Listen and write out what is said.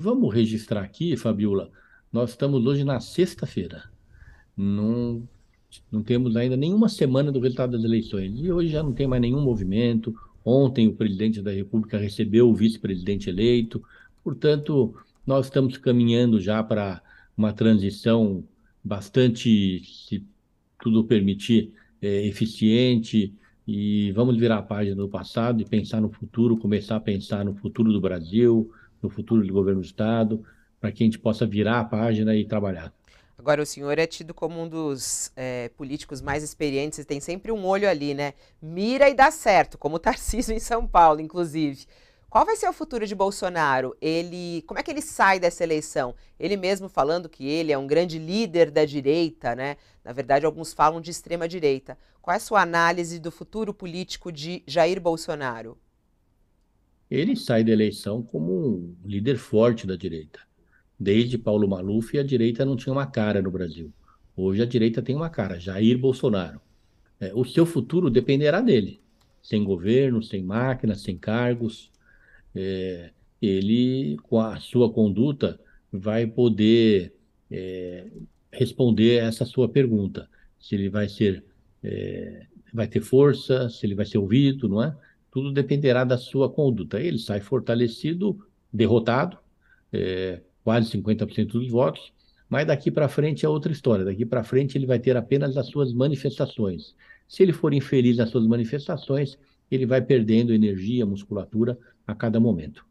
Vamos registrar aqui, Fabiola. Nós estamos hoje na sexta-feira. Não, não temos ainda nenhuma semana do resultado das eleições. E hoje já não tem mais nenhum movimento. Ontem o presidente da República recebeu o vice-presidente eleito. Portanto, nós estamos caminhando já para uma transição bastante, se tudo permitir, é, eficiente. E vamos virar a página do passado e pensar no futuro, começar a pensar no futuro do Brasil, no futuro do governo do Estado, para que a gente possa virar a página e trabalhar. Agora, o senhor é tido como um dos é, políticos mais experientes, tem sempre um olho ali, né? Mira e dá certo, como o Tarcísio em São Paulo, inclusive. Qual vai ser o futuro de Bolsonaro? Ele, como é que ele sai dessa eleição? Ele mesmo falando que ele é um grande líder da direita, né? Na verdade, alguns falam de extrema direita. Qual é a sua análise do futuro político de Jair Bolsonaro? ele sai da eleição como um líder forte da direita. Desde Paulo Maluf, a direita não tinha uma cara no Brasil. Hoje a direita tem uma cara, Jair Bolsonaro. É, o seu futuro dependerá dele. Sem governo, sem máquina, sem cargos. É, ele, com a sua conduta, vai poder é, responder essa sua pergunta. Se ele vai ser. É, vai ter força, se ele vai ser ouvido, não é? Tudo dependerá da sua conduta. Ele sai fortalecido, derrotado, é, quase 50% dos votos, mas daqui para frente é outra história. Daqui para frente ele vai ter apenas as suas manifestações. Se ele for infeliz nas suas manifestações, ele vai perdendo energia, musculatura a cada momento.